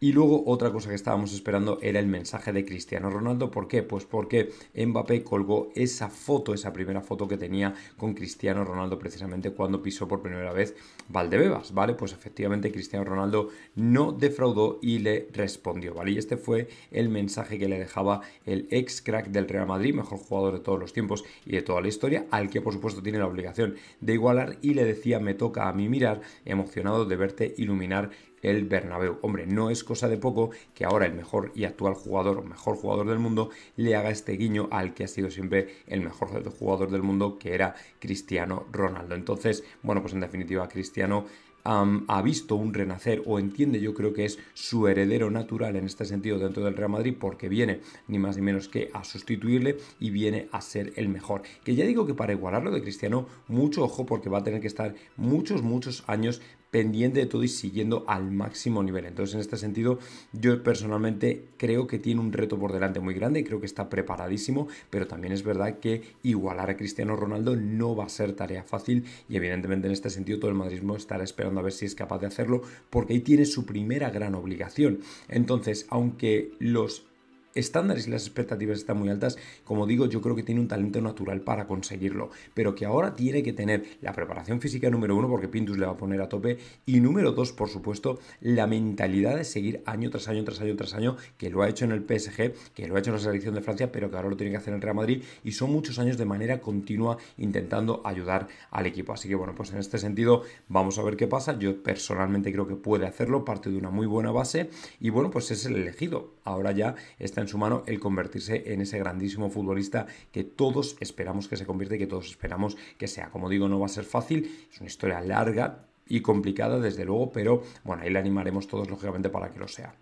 Y luego otra cosa que estábamos esperando era el mensaje de Cristiano Ronaldo. ¿Por qué? Pues porque Mbappé colgó esa foto, esa primera foto que tenía con Cristiano Ronaldo precisamente cuando pisó por primera vez Valdebebas, ¿vale? Pues efectivamente Cristiano Ronaldo no defraudó y le respondió, ¿vale? Y este fue el mensaje que le dejaba el ex crack del Real Madrid, mejor jugador de todos los tiempos y de toda la historia, al que por supuesto tiene la obligación de igualar y le decía, me toca a mí mirar, emocionado de verte iluminar el Bernabéu. Hombre, no es cosa de poco que ahora el mejor y actual jugador, o mejor jugador del mundo, le haga este guiño al que ha sido siempre el mejor jugador del mundo, que era Cristiano Ronaldo. Entonces, bueno, pues en definitiva, Cristiano ha visto un renacer o entiende, yo creo que es su heredero natural en este sentido dentro del Real Madrid, porque viene ni más ni menos que a sustituirle y viene a ser el mejor. Que ya digo que para igualarlo de Cristiano, mucho ojo, porque va a tener que estar muchos, muchos años pendiente de todo y siguiendo al máximo nivel. Entonces, en este sentido, yo personalmente creo que tiene un reto por delante muy grande, y creo que está preparadísimo, pero también es verdad que igualar a Cristiano Ronaldo no va a ser tarea fácil y evidentemente en este sentido todo el madridismo estará esperando a ver si es capaz de hacerlo, porque ahí tiene su primera gran obligación. Entonces, aunque los estándares y las expectativas están muy altas, como digo, yo creo que tiene un talento natural para conseguirlo, pero que ahora tiene que tener la preparación física número uno, porque Pintus le va a poner a tope, y número dos, por supuesto, la mentalidad de seguir año tras año, tras año, tras año, que lo ha hecho en el PSG, que lo ha hecho en la selección de Francia, pero que ahora lo tiene que hacer en el Real Madrid, y son muchos años de manera continua intentando ayudar al equipo. Así que bueno, pues en este sentido vamos a ver qué pasa. Yo personalmente creo que puede hacerlo, parte de una muy buena base, y bueno, pues es el elegido. Ahora ya está en su mano el convertirse en ese grandísimo futbolista que todos esperamos que se convierta y que todos esperamos que sea. Como digo, no va a ser fácil, es una historia larga y complicada desde luego, pero bueno, ahí le animaremos todos lógicamente para que lo sea.